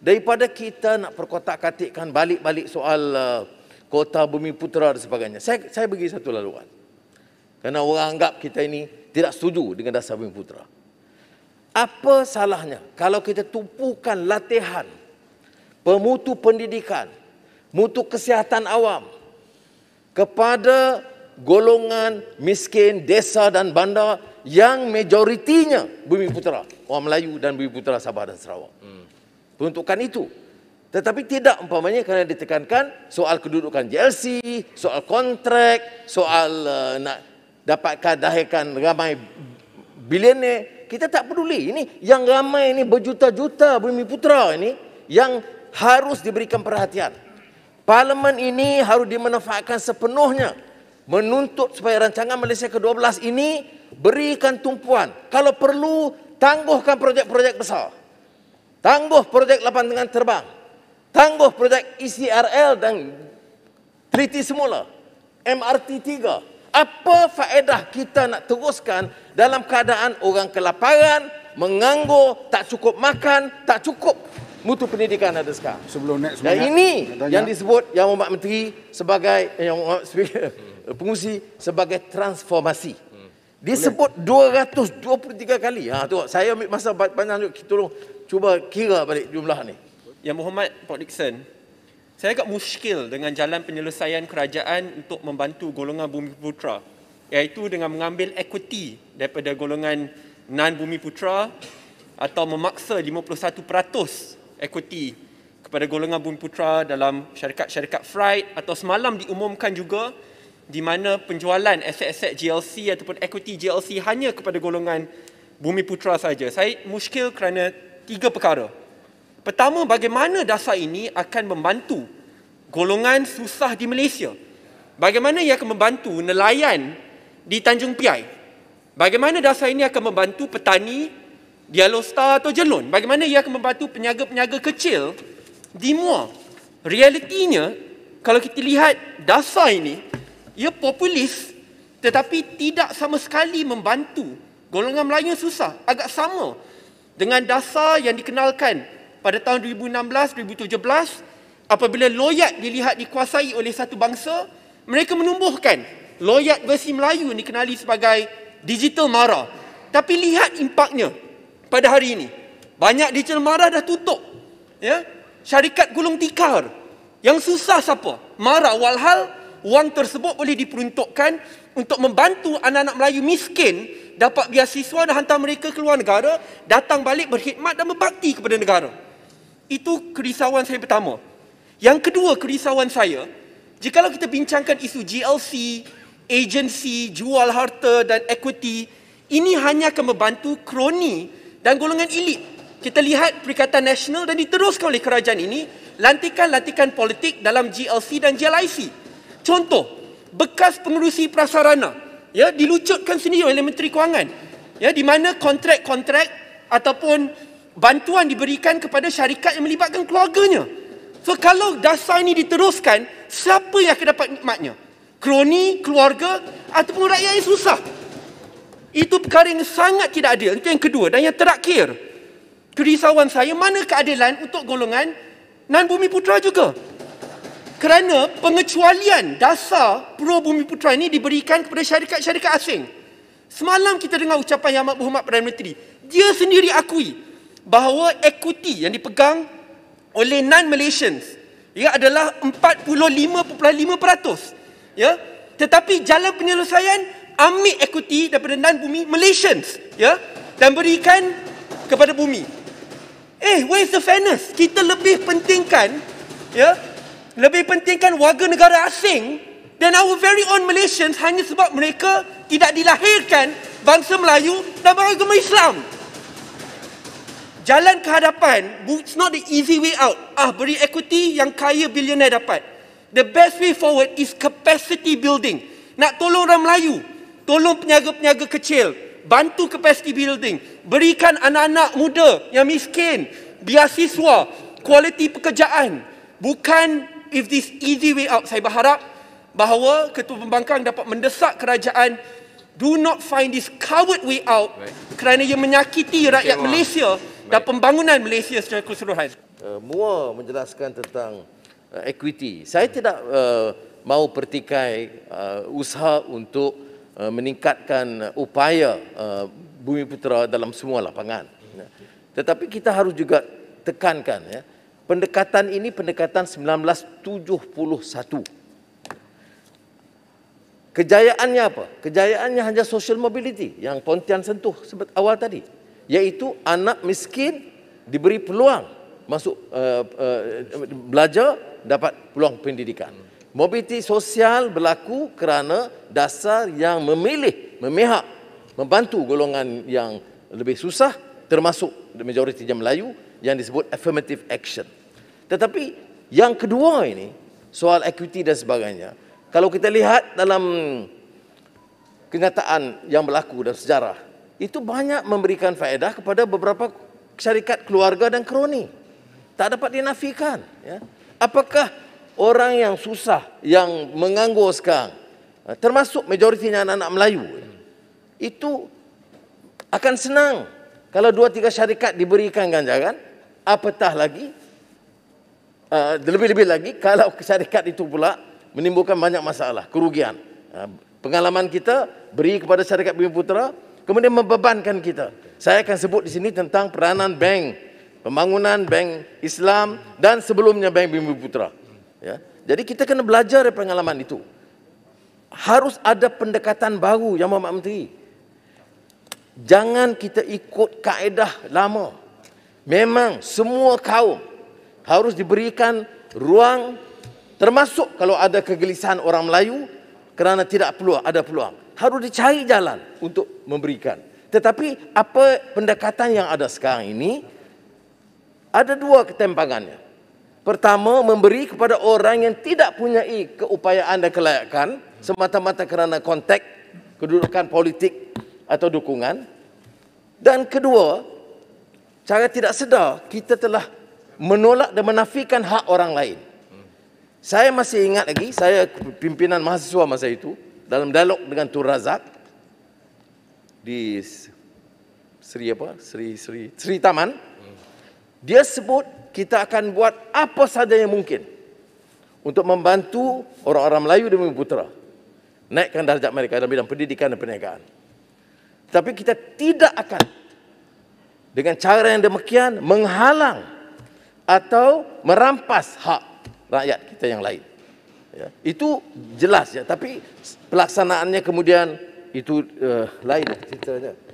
daripada kita nak perkotak-katikkan balik-balik soal uh, kota bumi putera dan sebagainya. Saya saya bagi satu laluan. Kerana orang anggap kita ini tidak setuju dengan dasar bumi putera. Apa salahnya kalau kita tumpukan latihan pemutu pendidikan, mutu kesihatan awam kepada golongan miskin desa dan bandar yang majoritinya bumi putera, orang Melayu dan bumi putera Sabah dan Sarawak. Hmm peruntukan itu. Tetapi tidak umpamanya kerana ditekankan soal kedudukan JLC, soal kontrak, soal uh, nak dapatkan dahirkan ramai bilioner. Kita tak peduli. Ini yang ramai ini berjuta-juta bumi putra ini yang harus diberikan perhatian. Parlimen ini harus dimanfaatkan sepenuhnya menuntut supaya rancangan Malaysia ke-12 ini berikan tumpuan. Kalau perlu, tangguhkan projek-projek besar tangguh projek lapangan terbang, tangguh projek ECRL dan treaty semula, MRT 3. Apa faedah kita nak teruskan dalam keadaan orang kelaparan, menganggur, tak cukup makan, tak cukup mutu pendidikan ada sekarang. Sebelum next semuanya, dan ini tanya. yang disebut yang Mbak Menteri sebagai eh, yang speaker, pengusi sebagai transformasi. Dia sebut 223 kali. Ha tu. saya ambil masa panjang kita tolong cuba kira balik jumlah ni. Yang Muhammad Pak Dixon. Saya agak muskil dengan jalan penyelesaian kerajaan untuk membantu golongan bumi putra iaitu dengan mengambil equity daripada golongan non bumi putra atau memaksa 51% equity kepada golongan bumi putra dalam syarikat-syarikat freight atau semalam diumumkan juga di mana penjualan aset-aset GLC ataupun equity GLC hanya kepada golongan Bumi Putra saja. Saya muskil kerana tiga perkara. Pertama, bagaimana dasar ini akan membantu golongan susah di Malaysia? Bagaimana ia akan membantu nelayan di Tanjung Piai? Bagaimana dasar ini akan membantu petani di Alostar atau Jelun? Bagaimana ia akan membantu peniaga-peniaga kecil di Muar? Realitinya, kalau kita lihat dasar ini, ia populis tetapi tidak sama sekali membantu golongan Melayu susah agak sama dengan dasar yang dikenalkan pada tahun 2016-2017 apabila loyat dilihat dikuasai oleh satu bangsa mereka menumbuhkan loyat versi Melayu yang dikenali sebagai digital mara tapi lihat impaknya pada hari ini banyak digital mara dah tutup ya syarikat gulung tikar yang susah siapa mara walhal wang tersebut boleh diperuntukkan untuk membantu anak-anak Melayu miskin dapat biasiswa dan hantar mereka ke luar negara, datang balik berkhidmat dan berbakti kepada negara. Itu kerisauan saya pertama. Yang kedua kerisauan saya, jikalau kita bincangkan isu GLC, agensi, jual harta dan equity, ini hanya akan membantu kroni dan golongan elit. Kita lihat Perikatan Nasional dan diteruskan oleh kerajaan ini, lantikan-lantikan politik dalam GLC dan GLIC. Contoh, bekas pengurusi prasarana ya dilucutkan sendiri oleh Menteri Kewangan. Ya di mana kontrak-kontrak ataupun bantuan diberikan kepada syarikat yang melibatkan keluarganya. So kalau dasar ini diteruskan, siapa yang akan dapat nikmatnya? Kroni, keluarga ataupun rakyat yang susah? Itu perkara yang sangat tidak adil. Itu yang kedua dan yang terakhir. Kerisauan saya, mana keadilan untuk golongan nan bumi putra juga? kerana pengecualian dasar pro bumi putra ini diberikan kepada syarikat-syarikat asing. Semalam kita dengar ucapan Yang Berhormat Perdana Menteri. Dia sendiri akui bahawa equity yang dipegang oleh non-Malaysians ia adalah 45.5%. Ya. Tetapi jalan penyelesaian ambil equity daripada non-bumi Malaysians ya dan berikan kepada bumi. Eh, where the fairness? Kita lebih pentingkan ya lebih pentingkan warga negara asing dan our very own Malaysians hanya sebab mereka tidak dilahirkan bangsa Melayu dan beragama Islam. Jalan ke hadapan, it's not the easy way out. Ah, beri equity yang kaya bilioner dapat. The best way forward is capacity building. Nak tolong orang Melayu, tolong peniaga-peniaga kecil, bantu capacity building, berikan anak-anak muda yang miskin, biasiswa, kualiti pekerjaan, bukan if this easy way out. Saya berharap bahawa Ketua Pembangkang dapat mendesak kerajaan do not find this coward way out Baik. kerana ia menyakiti rakyat Baik. Malaysia dan pembangunan Malaysia secara keseluruhan. Uh, Mua menjelaskan tentang uh, equity. Saya tidak uh, mau pertikai uh, usaha untuk uh, meningkatkan upaya uh, Bumi Putera dalam semua lapangan. Ya. Tetapi kita harus juga tekankan ya. Pendekatan ini pendekatan 1971. Kejayaannya apa? Kejayaannya hanya social mobility yang Pontian sentuh sebut awal tadi. yaitu anak miskin diberi peluang masuk uh, uh, belajar dapat peluang pendidikan. Mobiliti sosial berlaku kerana dasar yang memilih, memihak, membantu golongan yang lebih susah termasuk majoriti yang Melayu yang disebut affirmative action. Tetapi yang kedua ini soal equity dan sebagainya. Kalau kita lihat dalam kenyataan yang berlaku dalam sejarah, itu banyak memberikan faedah kepada beberapa syarikat keluarga dan kroni. Tak dapat dinafikan. Ya. Apakah orang yang susah, yang menganggur sekarang, eh, termasuk majoritinya anak-anak Melayu, itu akan senang kalau dua tiga syarikat diberikan ganjaran, apatah lagi uh, lebih-lebih lagi kalau syarikat itu pula menimbulkan banyak masalah, kerugian. Uh, pengalaman kita beri kepada syarikat Bumi Putera kemudian membebankan kita. Saya akan sebut di sini tentang peranan bank, pembangunan bank Islam dan sebelumnya bank Bumi Putera. Ya. Jadi kita kena belajar dari pengalaman itu. Harus ada pendekatan baru yang Muhammad Menteri. Jangan kita ikut kaedah lama. Memang semua kaum harus diberikan ruang termasuk kalau ada kegelisahan orang Melayu kerana tidak perlu ada peluang harus dicari jalan untuk memberikan tetapi apa pendekatan yang ada sekarang ini ada dua ketempangannya pertama memberi kepada orang yang tidak punya keupayaan dan kelayakan semata-mata kerana konteks kedudukan politik atau dukungan dan kedua cara tidak sedar kita telah menolak dan menafikan hak orang lain. Saya masih ingat lagi, saya pimpinan mahasiswa masa itu, dalam dialog dengan Tun Razak, di Sri apa? Sri, Sri, Sri Taman. Dia sebut, kita akan buat apa saja yang mungkin untuk membantu orang-orang Melayu dan Bumi Putera naikkan darjat mereka dalam bidang pendidikan dan perniagaan. Tapi kita tidak akan dengan cara yang demikian menghalang atau merampas hak rakyat kita yang lain. Ya, itu jelas ya, tapi pelaksanaannya kemudian itu uh, lain lah ceritanya.